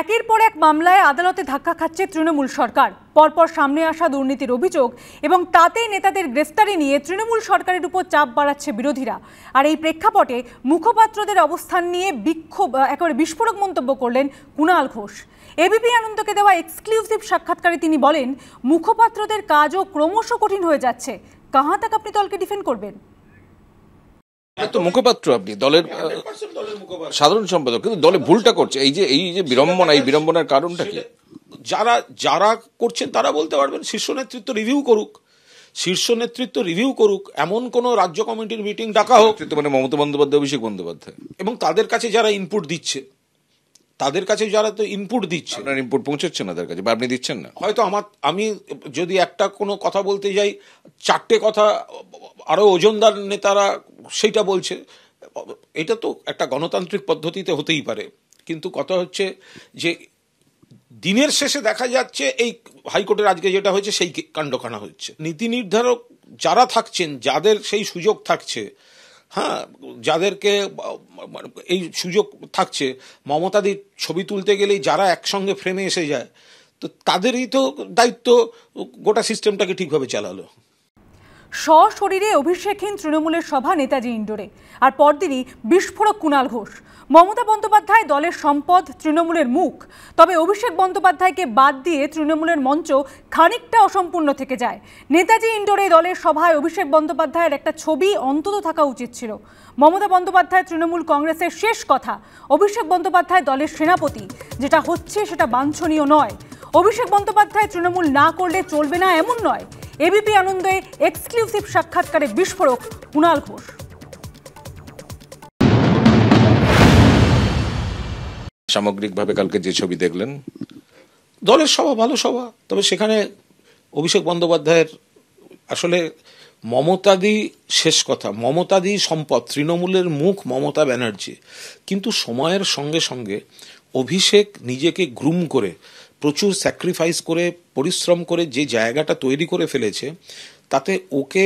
একের পর এক মামলায় আদালতে ধাক্কা খাচ্ছে তৃণমূল সরকার পরপর সামনে আসা দুর্নীতির অভিযোগ এবং তাতেই নেতাদের গ্রেফতারি নিয়ে তৃণমূল সরকারের উপর চাপ বাড়াচ্ছে বিরোধীরা আর এই প্রেক্ষাপটে মুখপাত্রদের অবস্থান নিয়ে বিক্ষোভ একেবারে বিস্ফোরক মন্তব্য করলেন কুণাল ঘোষ এবিপি আনন্দকে দেওয়া এক্সক্লুসিভ সাক্ষাৎকারে তিনি বলেন মুখপাত্রদের কাজও ক্রমশ কঠিন হয়ে যাচ্ছে কাহা তাক আপনি দলকে ডিফেন্ড করবেন হ্যাঁ, তো মুখপাত্র আপনি দলের হ্যাঁ, সাধারণ সম্পাদক কিন্তু দলে ভুলটা করছে এই যে এই যে বিড়ম্বনা এই বিড়ম্বনার কারণটা কি যারা যারা করছেন তারা বলতে পারবেন শীর্ষ নেতৃত্ব রিভিউ করুক শীর্ষ নেতৃত্ব রিভিউ করুক এমন কোন রাজ্য কমিটির মিটিং ডাকা হোক মানে মমতা বন্দ্যোপাধ্যায় অভিষেক বন্দ্যোপাধ্যায় এবং তাদের কাছে যারা ইনপুট দিচ্ছে তাদের কাছে যারা তো ইনপুট দিচ্ছে আপনার ইনপুট পৌঁছচ্ছে না তাদের কাছে বা আপনি দিচ্ছেন না হয়তো আমার আমি যদি একটা কোনো কথা বলতে যাই চারটে কথা আরও ওজনদার নেতারা সেইটা বলছে এটা তো একটা গণতান্ত্রিক পদ্ধতিতে হতেই পারে কিন্তু কথা হচ্ছে যে দিনের শেষে দেখা যাচ্ছে এই হাইকোর্টের আজকে যেটা হয়েছে সেই কাণ্ডখানা হচ্ছে নীতি নির্ধারক যারা থাকছেন যাদের সেই সুযোগ থাকছে হ্যাঁ যাদেরকে এই সুযোগ থাকছে মমতাদির ছবি তুলতে গেলেই যারা একসঙ্গে ফ্রেমে এসে যায় তো তাদেরই তো দায়িত্ব গোটা সিস্টেমটাকে ঠিকভাবে চালালো সশরীরে অভিষেকহীন তৃণমূলের সভা নেতাজি ইন্ডোরে আর পরদিনই বিস্ফোরক কুণাল ঘোষ মমতা বন্দ্যোপাধ্যায় দলের সম্পদ তৃণমূলের মুখ তবে অভিষেক বন্দ্যোপাধ্যায়কে বাদ দিয়ে তৃণমূলের মঞ্চ খানিকটা অসম্পূর্ণ থেকে যায় নেতাজি ইন্ডোরে দলের সভায় অভিষেক বন্দ্যোপাধ্যায়ের একটা ছবি অন্তত থাকা উচিত ছিল মমতা বন্দ্যোপাধ্যায় তৃণমূল কংগ্রেসের শেষ কথা অভিষেক বন্দ্যোপাধ্যায় দলের সেনাপতি যেটা হচ্ছে সেটা বাঞ্ছনীয় নয় অভিষেক বন্দ্যোপাধ্যায় তৃণমূল না করলে চলবে না এমন নয় এবিপি আনন্দে এক্সক্লুসিভ সাক্ষাৎকারে বিস্ফোরক কুণাল ঘোষ সামগ্রিকভাবে কালকে যে ছবি দেখলেন দলের সভা ভালো সভা তবে সেখানে অভিষেক বন্দ্যোপাধ্যায়ের আসলে মমতাদি শেষ কথা মমতাদি সম্পদ তৃণমূলের মুখ মমতা ব্যানার্জি কিন্তু সময়ের সঙ্গে সঙ্গে অভিষেক নিজেকে গ্রুম করে প্রচুর স্যাক্রিফাইস করে পরিশ্রম করে যে জায়গাটা তৈরি করে ফেলেছে তাতে ওকে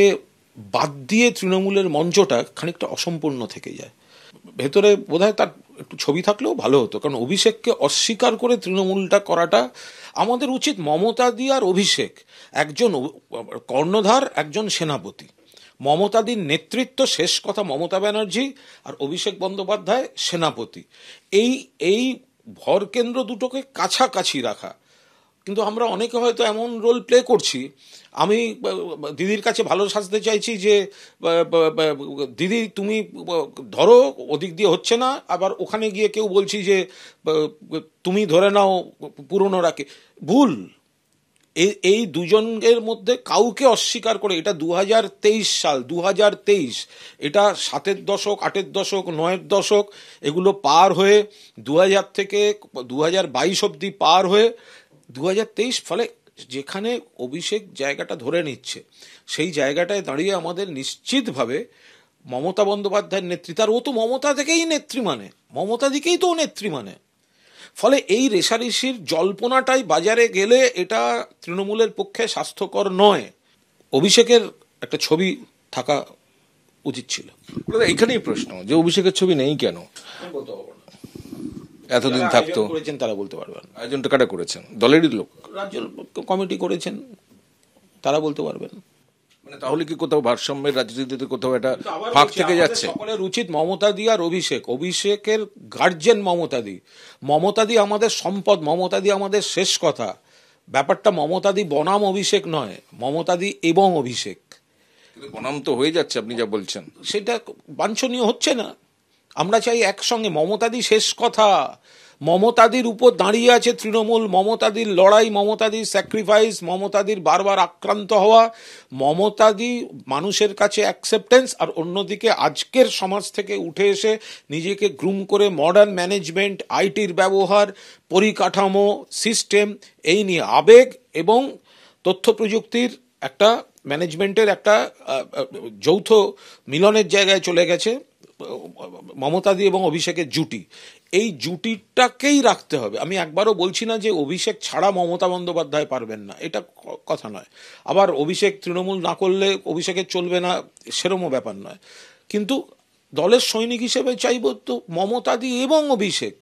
বাদ দিয়ে তৃণমূলের মঞ্চটা খানিকটা অসম্পূর্ণ থেকে যায় ভেতরে বোধহয় তার একটু ছবি থাকলেও ভালো হতো কারণ অভিষেককে অস্বীকার করে তৃণমূলটা করাটা আমাদের উচিত মমতা দি আর অভিষেক একজন কর্ণধার একজন সেনাপতি মমতাদির নেতৃত্ব শেষ কথা মমতা ব্যানার্জি আর অভিষেক বন্দ্যোপাধ্যায় সেনাপতি এই এই ভরকেন্দ্র দুটোকে কাছাকাছি রাখা কিন্তু আমরা অনেকে হয়তো এমন রোল প্লে করছি আমি দিদির কাছে ভালো সাজতে চাইছি যে দিদি তুমি ধরো ওদিক দিয়ে হচ্ছে না আবার ওখানে গিয়ে কেউ বলছি যে তুমি ধরে নাও রাখে ভুল এই দুজনের মধ্যে কাউকে অস্বীকার করে এটা দু সাল দু এটা সাতের দশক আটের দশক নয়ের দশক এগুলো পার হয়ে দু থেকে দু হাজার অব্দি পার হয়ে দু ফলে যেখানে অভিষেক জায়গাটা ধরে নিচ্ছে সেই জায়গাটায় দাঁড়িয়ে আমাদের নিশ্চিতভাবে মমতা বন্দ্যোপাধ্যায়ের নেত্রী তার ও তো মমতা থেকেই নেত্রী মানে মমতা দিকেই তো নেত্রী মানে ফলে এই রেশারেশির জল্পনাটাই বাজারে গেলে এটা তৃণমূলের পক্ষে স্বাস্থ্যকর নয় অভিষেকের একটা ছবি থাকা উচিত ছিল এখানেই প্রশ্ন যে অভিষেকের ছবি নেই কেন এতদিন থাকতো করেছেন তারা বলতে পারবেন আয়োজনটা কাটা করেছেন দলেরই লোক রাজ্য কমিটি করেছেন তারা বলতে পারবেন মানে তাহলে কি কোথাও ভারসাম্যের রাজনীতিতে কোথাও একটা ফাঁক থেকে যাচ্ছে সকলের উচিত আর অভিষেক অভিষেকের গার্জেন আমাদের সম্পদ মমতাদি আমাদের শেষ কথা ব্যাপারটা মমতাদি বনাম অভিষেক নয় মমতাদি এবং অভিষেক বনাম তো হয়ে যাচ্ছে আপনি যা বলছেন সেটা বাঞ্ছনীয় হচ্ছে না আমরা চাই একসঙ্গে মমতাদি শেষ কথা মমতাদির উপর দাঁড়িয়ে আছে তৃণমূল মমতাদির লড়াই মমতাদির স্যাক্রিফাইস মমতাদির বারবার আক্রান্ত হওয়া মমতাদি মানুষের কাছে অ্যাকসেপ্টেন্স আর অন্যদিকে আজকের সমাজ থেকে উঠে এসে নিজেকে গ্রুম করে মডার্ন ম্যানেজমেন্ট আইটির ব্যবহার পরিকাঠামো সিস্টেম এই নিয়ে আবেগ এবং তথ্য প্রযুক্তির একটা ম্যানেজমেন্টের একটা যৌথ মিলনের জায়গায় চলে গেছে মমতাদি এবং অভিষেকের জুটি এই জুটিটাকেই রাখতে হবে আমি একবারও বলছি না যে অভিষেক ছাড়া মমতা বন্দ্যোপাধ্যায় পারবেন না এটা কথা নয় আবার অভিষেক তৃণমূল না করলে অভিষেকের চলবে না সেরমও ব্যাপার নয় কিন্তু দলের সৈনিক হিসেবে চাইব তো মমতাদি এবং অভিষেক